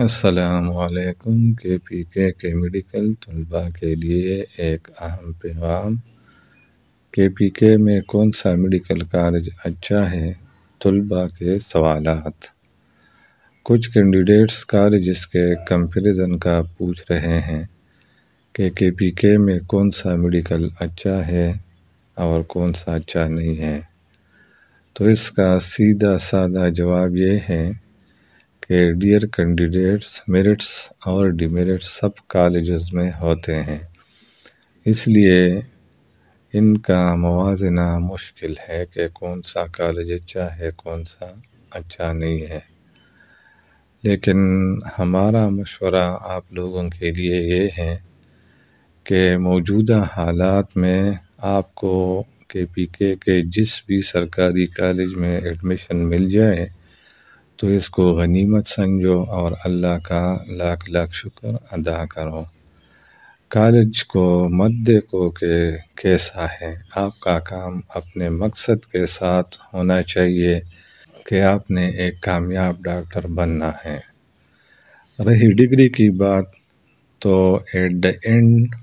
असलकुम के पी के के मेडिकल तलबा के लिए एक अहम पैगाम के पी के में कौन सा मेडिकल कॉलेज अच्छा है तलबा के सवाल कुछ कैंडिडेट्स कॉलेज के कंपैरिजन का पूछ रहे हैं कि के पी के में कौन सा मेडिकल अच्छा है और कौन सा अच्छा नहीं है तो इसका सीधा साधा जवाब ये है डियर कैंडिडेट्स मेरिट्स और डिमेरिट्स सब कॉलेज में होते हैं इसलिए इनका मुजना मुश्किल है कि कौन सा कॉलेज अच्छा है कौन सा अच्छा नहीं है लेकिन हमारा मशवरा आप लोगों के लिए ये है कि मौजूदा हालात में आपको के पी के के जिस भी सरकारी कॉलेज में एडमिशन मिल जाए तो इसको गनीमत समझो और अल्लाह का लाख लाख शुक्र अदा करो कॉलेज को मत देखो कि कैसा है आपका काम अपने मकसद के साथ होना चाहिए कि आपने एक कामयाब डॉक्टर बनना है रही डिग्री की बात तो एट द एंड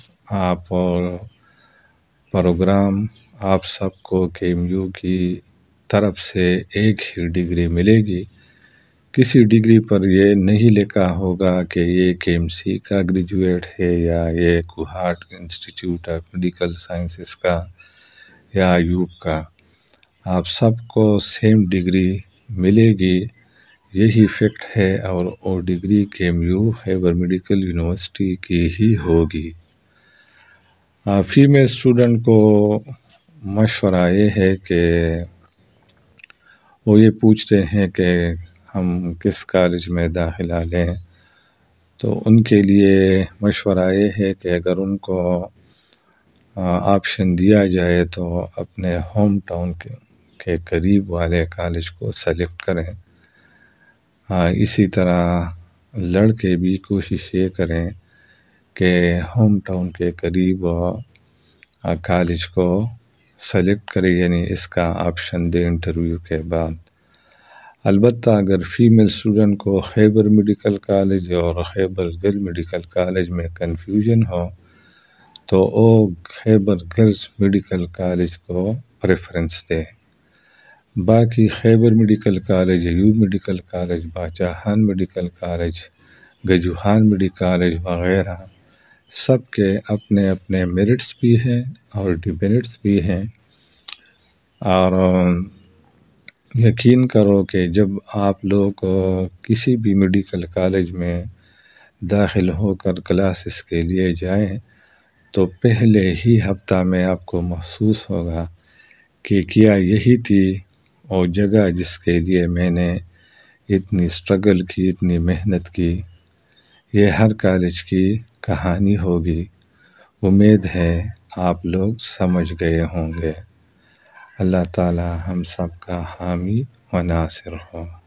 आप और प्रोग्राम आप सबको के एम यू की तरफ से एक ही डिग्री मिलेगी किसी डिग्री पर ये नहीं लिखा होगा कि ये के का ग्रेजुएट है या ये Kohat institute of medical sciences का या यूप का आप सबको सेम डिग्री मिलेगी यही फैक्ट है और वो डिग्री के M U Khyber medical university की ही होगी फीमेल स्टूडेंट को मशवरा ये है कि वो ये पूछते हैं कि हम किस कॉलेज में दाखिला लें तो उनके लिए मशवरा ये है कि अगर उनको ऑप्शन दिया जाए तो अपने होम टाउन के, के करीब वाले कॉलेज को सेलेक्ट करें आ, इसी तरह लड़के भी कोशिश ये करें कि होम टाउन के करीब कॉलेज को सेलेक्ट करें यानी इसका ऑप्शन दें इंटरव्यू के बाद अलबत् अगर फ़ीमेल स्टूडेंट को खैबर मेडिकल कॉलेज और खैबर गर्ल मेडिकल कॉलेज में कन्फ्यूजन हो तो वो खैबर गर्ल्स मेडिकल कॉलेज को प्रेफरेंस दे बाकी Khyber medical college U medical college Bacha Khan medical college Gajju Khan medical college वगैरह सब के अपने अपने मेरिट्स भी हैं और डिमेरिट्स भी हैं और यकीन करो कि जब आप लोग किसी भी मेडिकल कॉलेज में दाखिल होकर क्लासेस के लिए जाएं तो पहले ही हफ्ता में आपको महसूस होगा कि क्या यही थी और जगह जिसके लिए मैंने इतनी स्ट्रगल की इतनी मेहनत की ये हर कॉलेज की कहानी होगी उम्मीद है आप लोग समझ गए होंगे اللہ تعالی ہم سب کا حامی و ناصر ہو